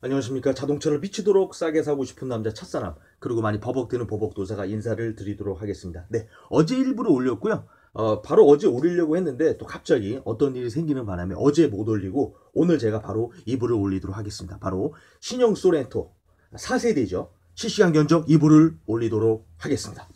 안녕하십니까 자동차를 미치도록 싸게 사고 싶은 남자 첫사람 그리고 많이 버벅대는 버벅도사가 인사를 드리도록 하겠습니다 네 어제 일부러 올렸고요 어, 바로 어제 올리려고 했는데 또 갑자기 어떤 일이 생기는 바람에 어제 못 올리고 오늘 제가 바로 이불을 올리도록 하겠습니다 바로 신형 소렌토 4세대죠 실시간 견적 이불을 올리도록 하겠습니다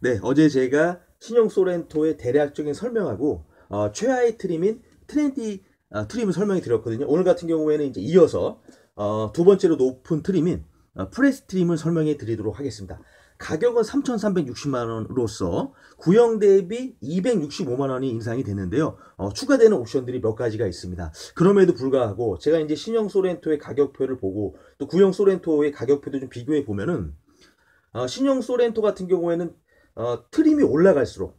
네 어제 제가 신형 소렌토의 대략적인 설명하고 어, 최하의 트림인 트렌디 아, 트림을 설명해 드렸거든요. 오늘 같은 경우에는 이제 이어서 어, 두 번째로 높은 트림인 어, 프레스 트림을 설명해 드리도록 하겠습니다. 가격은 3,360만원으로서 구형 대비 265만원이 인상이 되는데요. 어, 추가되는 옵션들이 몇 가지가 있습니다. 그럼에도 불구하고 제가 이제 신형 소렌토의 가격표를 보고 또 구형 소렌토의 가격표도 좀 비교해 보면은 어, 신형 소렌토 같은 경우에는 어, 트림이 올라갈수록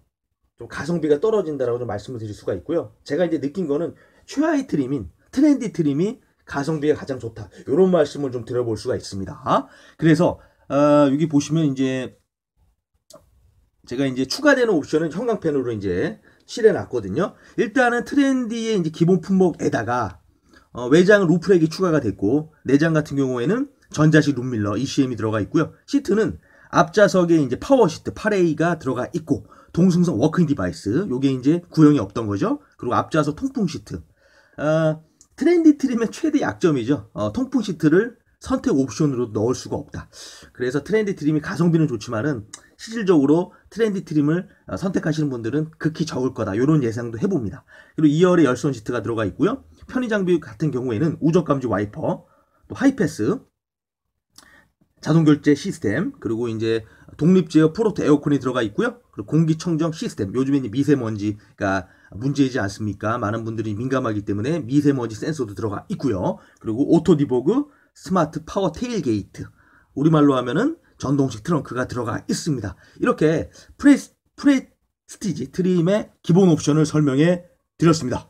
좀 가성비가 떨어진다라고 좀 말씀을 드릴 수가 있고요. 제가 이제 느낀 거는 최하위 트림인 트렌디 트림이 가성비에 가장 좋다. 이런 말씀을 좀 들어볼 수가 있습니다. 그래서 어, 여기 보시면 이제 제가 이제 추가되는 옵션은 형광펜으로 이제 실해 놨거든요. 일단은 트렌디의 이제 기본 품목에다가 어, 외장 루프렉이 추가가 됐고 내장 같은 경우에는 전자식 룸밀러 ECM이 들어가 있고요. 시트는 앞좌석에 이제 파워 시트 8A가 들어가 있고 동승성 워킹 디바이스 요게 이제 구형이 없던 거죠. 그리고 앞좌석 통풍 시트 어, 트렌디 트림의 최대 약점이죠. 어, 통풍 시트를 선택 옵션으로 넣을 수가 없다. 그래서 트렌디 트림이 가성비는 좋지만은 실질적으로 트렌디 트림을 어, 선택하시는 분들은 극히 적을 거다. 이런 예상도 해봅니다. 그리고 2열의 열선 시트가 들어가 있고요. 편의 장비 같은 경우에는 우적 감지 와이퍼, 또 하이패스, 자동 결제 시스템, 그리고 이제 독립 제어 프로토 에어컨이 들어가 있고요. 그리고 공기 청정 시스템. 요즘에는 미세먼지가 문제이지 않습니까? 많은 분들이 민감하기 때문에 미세먼지 센서도 들어가 있고요. 그리고 오토 디보그, 스마트 파워 테일 게이트, 우리말로 하면은 전동식 트렁크가 들어가 있습니다. 이렇게 프레스, 프레스티지 트림의 기본 옵션을 설명해 드렸습니다.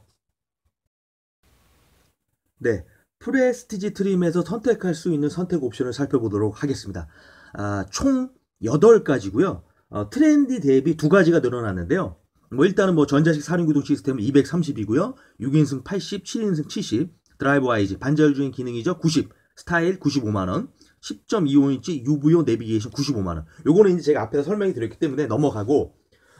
네. 프레스티지 트림에서 선택할 수 있는 선택 옵션을 살펴보도록 하겠습니다. 아, 총 8가지고요. 어, 트렌디 대비 2가지가 늘어났는데요. 뭐 일단은 뭐 전자식 4륜구동 시스템은 230이고요. 6인승 80, 7인승 70, 드라이브 이 g 반절 중인 기능이죠. 90, 스타일 95만 원. 10.25인치 UVO 내비게이션 95만 원. 요거는 이제 제가 앞에서 설명이 드렸기 때문에 넘어가고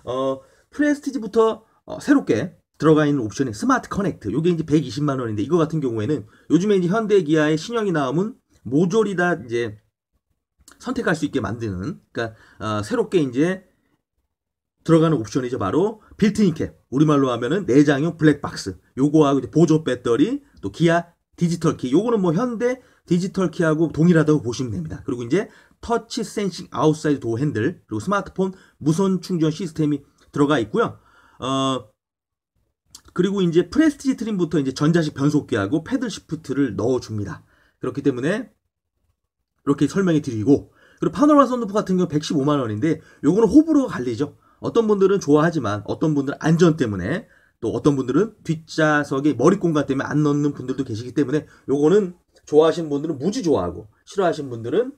어 프레스티지부터 어, 새롭게 들어가 있는 옵션이 스마트 커넥트. 요게 이제 120만 원인데 이거 같은 경우에는 요즘에 이제 현대 기아의 신형이 나오면 모조리 다 이제 선택할 수 있게 만드는 그러니까 어, 새롭게 이제 들어가는 옵션이죠. 바로 빌트인캡 우리말로 하면은 내장형 블랙박스 요거하고 이제 보조 배터리 또 기아 디지털 키 요거는 뭐 현대 디지털 키하고 동일하다고 보시면 됩니다 그리고 이제 터치 센싱 아웃사이드 도어 핸들 그리고 스마트폰 무선 충전 시스템이 들어가 있고요 어 그리고 이제 프레스티지 트림부터 이제 전자식 변속기하고 패들 시프트를 넣어줍니다 그렇기 때문에 이렇게 설명해 드리고 그리고 파노라마 선루프 같은 경우 115만 원인데 요거는 호불호가 갈리죠 어떤 분들은 좋아하지만 어떤 분들은 안전 때문에 또 어떤 분들은 뒷좌석의 머리 공간 때문에 안 넣는 분들도 계시기 때문에 요거는 좋아하시는 분들은 무지 좋아하고 싫어하시는 분들은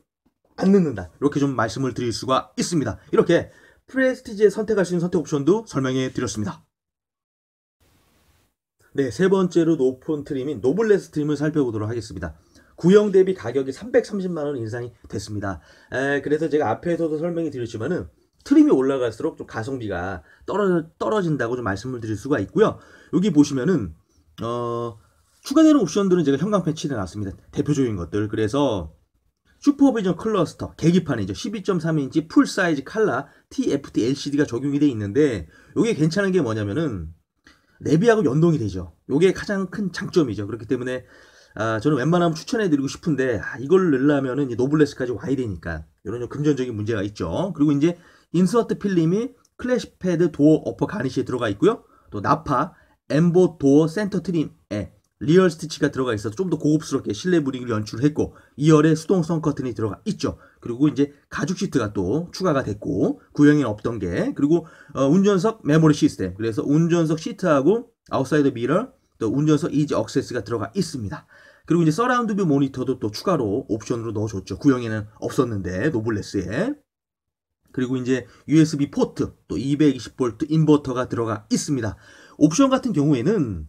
안 넣는다. 이렇게 좀 말씀을 드릴 수가 있습니다. 이렇게 프레스티지에 선택할 수 있는 선택 옵션도 설명해 드렸습니다. 네, 세 번째로 높은 트림인 노블레스 트림을 살펴보도록 하겠습니다. 구형 대비 가격이 330만원 인상이 됐습니다. 에, 그래서 제가 앞에서도 설명해 드렸지만은 트림이 올라갈수록 좀 가성비가 떨어, 떨어진다고 좀 말씀을 드릴 수가 있고요. 여기 보시면은 어, 추가되는 옵션들은 제가 형광 패치를 놨습니다. 대표적인 것들. 그래서 슈퍼비전 클러스터 계기판이죠. 12.3인치 풀 사이즈 칼라 TFT LCD가 적용이 돼 있는데 이게 괜찮은 게 뭐냐면은 내비하고 연동이 되죠. 이게 가장 큰 장점이죠. 그렇기 때문에 아, 저는 웬만하면 추천해드리고 싶은데 아, 이걸 넣으려면 노블레스까지 와야 되니까 이런 좀 금전적인 문제가 있죠. 그리고 이제 인서트 필름이 클래시패드 도어 어퍼 가니시에 들어가 있고요. 또 나파, 엠보 도어 센터 트림에 리얼 스티치가 들어가 있어서 좀 더 고급스럽게 실내 분위기를 연출했고 2열에 수동성 커튼이 들어가 있죠. 그리고 이제 가죽 시트가 또 추가가 됐고 구형에 없던 게 그리고 어, 운전석 메모리 시스템 그래서 운전석 시트하고 아웃사이드 미러 또 운전석 이지 억세스가 들어가 있습니다. 그리고 이제 서라운드 뷰 모니터도 또 추가로 옵션으로 넣어줬죠. 구형에는 없었는데 노블레스에 그리고 이제 USB 포트 또 220V 인버터가 들어가 있습니다. 옵션 같은 경우에는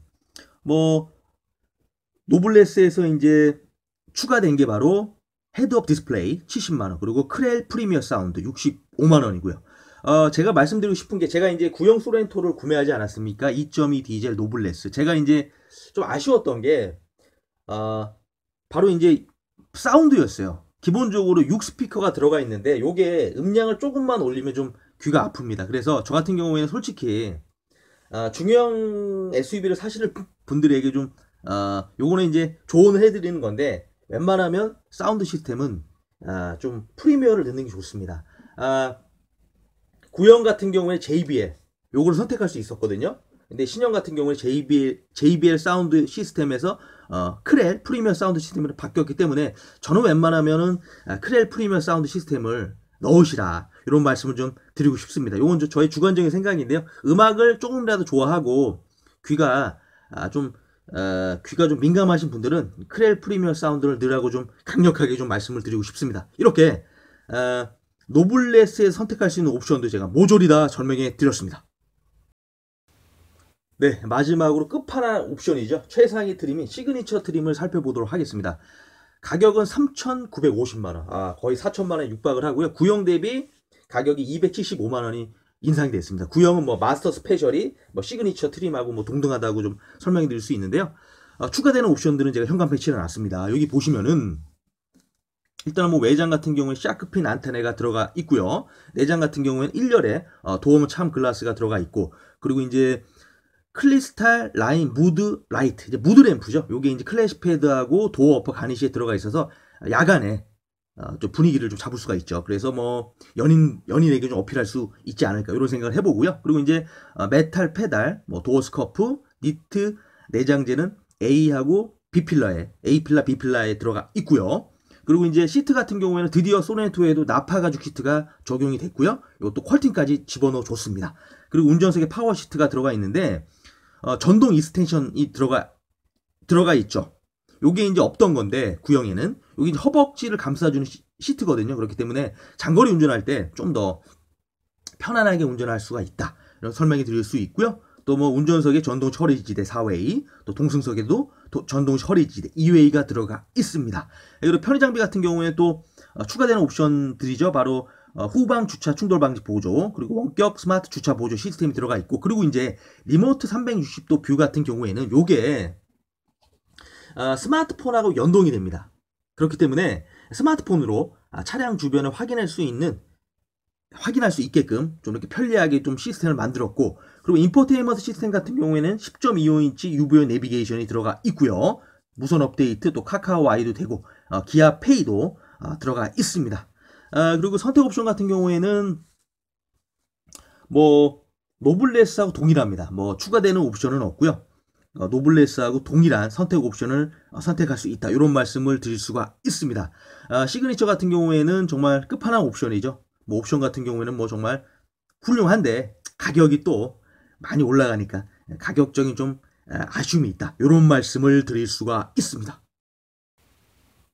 뭐 노블레스에서 이제 추가된 게 바로 헤드업 디스플레이 70만원 그리고 크렐 프리미어 사운드 65만원이고요. 어, 제가 말씀드리고 싶은 게 제가 이제 구형 소렌토를 구매하지 않았습니까? 2.2 디젤 노블레스. 제가 이제 좀 아쉬웠던 게 어, 바로 이제 사운드였어요. 기본적으로 6 스피커가 들어가 있는데 요게 음량을 조금만 올리면 좀 귀가 아픕니다. 그래서 저 같은 경우에는 솔직히 아, 중형 SUV를 사실 분들에게 좀 아, 요거는 이제 조언을 해드리는 건데 웬만하면 사운드 시스템은 아, 좀 프리미어를 넣는 게 좋습니다. 아, 구형 같은 경우에 JBL 요걸 선택할 수 있었거든요. 근데 신형 같은 경우는 JBL, JBL 사운드 시스템에서 어, 크렐 프리미엄 사운드 시스템으로 바뀌었기 때문에 저는 웬만하면은 아, 크렐 프리미엄 사운드 시스템을 넣으시라 이런 말씀을 좀 드리고 싶습니다. 이건 저의 주관적인 생각인데요. 음악을 조금이라도 좋아하고 귀가 아, 좀 어, 귀가 좀 민감하신 분들은 크렐 프리미엄 사운드를 넣으라고 좀 강력하게 좀 말씀을 드리고 싶습니다. 이렇게 어, 노블레스에 선택할 수 있는 옵션도 제가 모조리 다 설명해 드렸습니다. 네, 마지막으로 끝판왕 옵션이죠. 최상위 트림인 시그니처 트림을 살펴보도록 하겠습니다. 가격은 3,950만원. 아, 거의 4천만원에 육박을 하고요. 구형 대비 가격이 275만원이 인상됐습니다. 이 구형은 뭐 마스터 스페셜이 뭐 시그니처 트림하고 뭐 동등하다고 좀 설명해 드릴 수 있는데요. 아, 추가되는 옵션들은 제가 현관 패치를 놨습니다. 여기 보시면은 일단 뭐 외장 같은 경우에 샤크핀 안테나가 들어가 있고요. 내장 같은 경우에는 1열에 어, 도어문 참 글라스가 들어가 있고 그리고 이제 클리스탈 라인 무드 라이트 이제 무드 램프죠. 요게 이제 클래시 패드하고 도어 어퍼 가니시에 들어가 있어서 야간에 어, 좀 분위기를 좀 잡을 수가 있죠. 그래서 뭐 연인 연인에게 좀 어필할 수 있지 않을까 이런 생각을 해보고요. 그리고 이제 어, 메탈 페달, 뭐 도어 스커프, 니트 내장재는 A하고 B 필러에 A 필러 B 필러에 들어가 있고요. 그리고 이제 시트 같은 경우에는 드디어 소네토에도 나파 가죽 시트가 적용이 됐고요. 이것도 퀄팅까지 집어넣어 줬습니다. 그리고 운전석에 파워 시트가 들어가 있는데 어, 전동 이스텐션이 들어가 들어가 있죠. 요게 이제 없던 건데 구형에는 여기 허벅지를 감싸주는 시, 트거든요 그렇기 때문에 장거리 운전할 때 좀 더 편안하게 운전할 수가 있다. 이런 설명이 드릴 수 있고요. 또 뭐 운전석에 전동 처리지대 4웨이, 또 동승석에도 도, 전동 처리지대 2웨이가 들어가 있습니다. 그리고 편의장비 같은 경우에 또 어, 추가되는 옵션들이죠. 바로 어, 후방 주차 충돌 방지 보조, 그리고 원격 스마트 주차 보조 시스템이 들어가 있고, 그리고 이제 리모트 360도 뷰 같은 경우에는 요게 아, 스마트폰하고 연동이 됩니다. 그렇기 때문에 스마트폰으로 아, 차량 주변을 확인할 수 있는 확인할 수 있게끔 좀 이렇게 편리하게 좀 시스템을 만들었고 그리고 인포테인먼트 시스템 같은 경우에는 10.25인치 UVO 내비게이션이 들어가 있고요 무선 업데이트 또 카카오 아이도 되고 어, 기아 페이도 어, 들어가 있습니다. 아, 그리고 선택 옵션 같은 경우에는 뭐 노블레스하고 동일합니다. 뭐 추가되는 옵션은 없고요. 어, 노블레스하고 동일한 선택 옵션을 어, 선택할 수 있다. 이런 말씀을 드릴 수가 있습니다. 아, 시그니처 같은 경우에는 정말 끝판왕 옵션이죠. 뭐 옵션 같은 경우에는 뭐 정말 훌륭한데 가격이 또 많이 올라가니까 가격적인 좀 아쉬움이 있다. 이런 말씀을 드릴 수가 있습니다.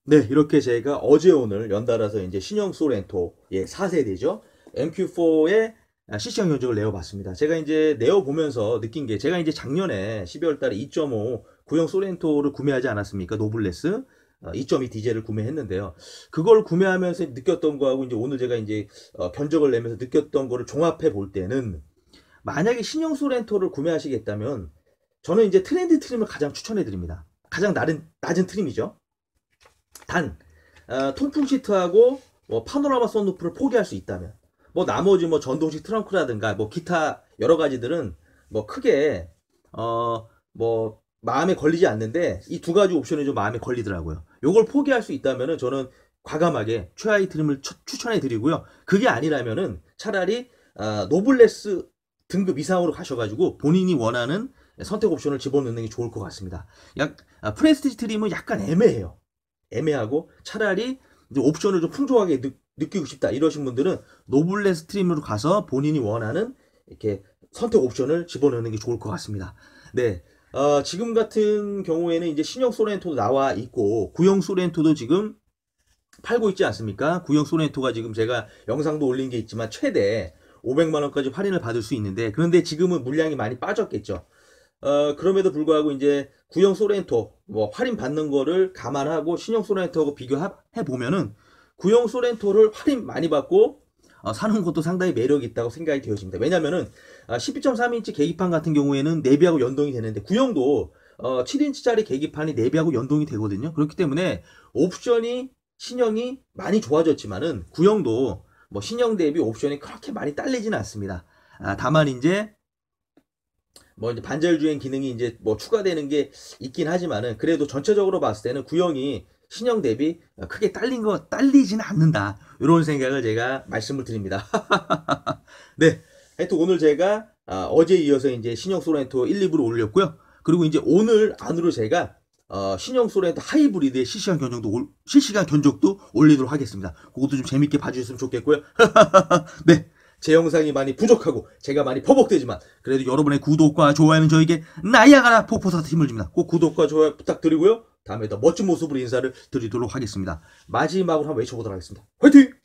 네, 이렇게 제가 어제 오늘 연달아서 이제 신형 소렌토 예, 4세대죠. MQ4의 시청형 견적을 내어봤습니다. 제가 이제 내어보면서 느낀 게 제가 이제 작년에 12월 달에 2.5 구형 소렌토를 구매하지 않았습니까? 노블레스 2.2 어, 디젤을 구매했는데요. 그걸 구매하면서 느꼈던 거하고 이제 오늘 제가 이제 어, 견적을 내면서 느꼈던 거를 종합해 볼 때는 만약에 신형 소렌토를 구매하시겠다면 저는 이제 트렌드 트림을 가장 추천해 드립니다. 가장 낮은, 낮은 트림이죠. 단 어, 통풍 시트하고 뭐 파노라마 선루프를 포기할 수 있다면 뭐 나머지 뭐 전동식 트렁크라든가 뭐 기타 여러 가지들은 뭐 크게 어 뭐 마음에 걸리지 않는데 이 두 가지 옵션이 좀 마음에 걸리더라고요. 요걸 포기할 수 있다면은 저는 과감하게 최하위 트림을 추, 천해 드리고요. 그게 아니라면은 차라리 어, 노블레스 등급 이상으로 가셔가지고 본인이 원하는 선택 옵션을 집어넣는 게 좋을 것 같습니다. 약 아, 프레스티지 트림은 약간 애매해요. 애매하고 차라리 옵션을 좀 풍족하게 느, 끼고 싶다 이러신 분들은 노블레 스트림으로 가서 본인이 원하는 이렇게 선택 옵션을 집어넣는 게 좋을 것 같습니다. 네. 어, 지금 같은 경우에는 이제 신형 소렌토도 나와 있고 구형 소렌토도 지금 팔고 있지 않습니까? 구형 소렌토가 지금 제가 영상도 올린 게 있지만 최대 500만 원까지 할인을 받을 수 있는데 그런데 지금은 물량이 많이 빠졌겠죠. 어, 그럼에도 불구하고 이제 구형 소렌토 뭐 할인 받는 거를 감안하고 신형 소렌토하고 비교해 보면은 구형 소렌토를 할인 많이 받고 어, 사는 것도 상당히 매력이 있다고 생각이 되어집니다. 왜냐면은 어, 아, 12.3인치 계기판 같은 경우에는 내비하고 네 연동이 되는데 구형도 어, 7인치짜리 계기판이 내비하고 네 연동이 되거든요. 그렇기 때문에 옵션이 신형이 많이 좋아졌지만은 구형도 뭐 신형 대비 옵션이 그렇게 많이 딸리지는 않습니다. 아, 다만 이제 뭐 이제 반절 주행 기능이 이제 뭐 추가되는 게 있긴 하지만은 그래도 전체적으로 봤을 때는 구형이 신형 대비 크게 딸린 거 딸리지는 않는다 이런 생각을 제가 말씀을 드립니다. 네, 하여튼 오늘 제가 아, 어제 이어서 이제 신형 소렌토 1, 2부를 올렸고요. 그리고 이제 오늘 안으로 제가 어, 신형 소렌토 하이브리드의 실시간 견적도 올, 실시간 견적도 올리도록 하겠습니다. 그것도 좀 재밌게 봐주셨으면 좋겠고요. 네. 제 영상이 많이 부족하고 제가 많이 버벅대지만 그래도 여러분의 구독과 좋아요는 저에게 나이아가라 폭포사트 힘을 줍니다. 꼭 구독과 좋아요 부탁드리고요. 다음에 더 멋진 모습으로 인사를 드리도록 하겠습니다. 마지막으로 한번 외쳐보도록 하겠습니다. 화이팅!